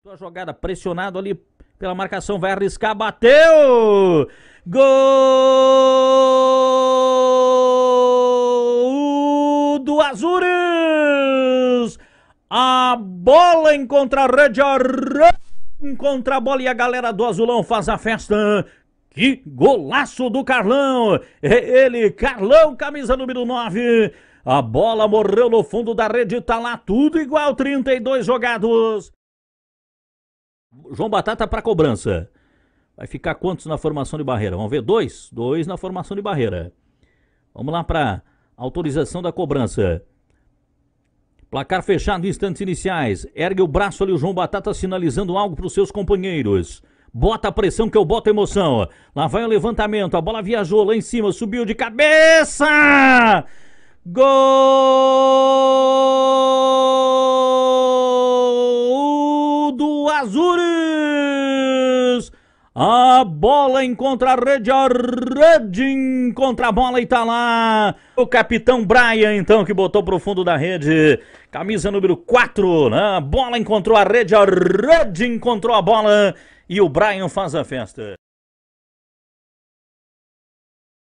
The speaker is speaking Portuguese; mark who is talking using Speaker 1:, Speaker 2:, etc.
Speaker 1: Tua jogada pressionado ali pela marcação, vai arriscar, bateu!
Speaker 2: Gol
Speaker 1: do Azures! A bola em contra a rede, contra a bola e a galera do Azulão faz a festa. Que golaço do Carlão! É ele, Carlão, camisa número 9. A bola morreu no fundo da rede, tá lá tudo igual, 32 jogados. João Batata para cobrança. Vai ficar quantos na formação de barreira? Vamos ver, dois? Dois na formação de barreira. Vamos lá para autorização da cobrança. Placar fechado, instantes iniciais. Ergue o braço ali o João Batata sinalizando algo para os seus companheiros. Bota a pressão que eu boto a emoção. Lá vai o levantamento, a bola viajou lá em cima, subiu de cabeça! Gol! Azures. A bola encontra a rede, a rede encontra a bola e tá lá. O capitão Brian, então, que botou pro fundo da rede. Camisa número 4, né? A bola encontrou a rede, a rede encontrou a bola. E o Brian faz a festa.